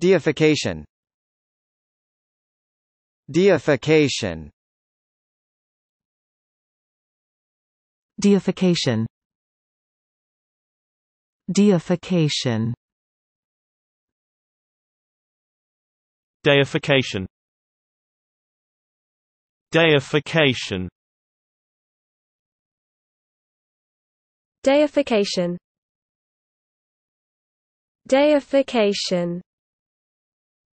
Deification Deification Deification Deification Deification Deification Deification Deification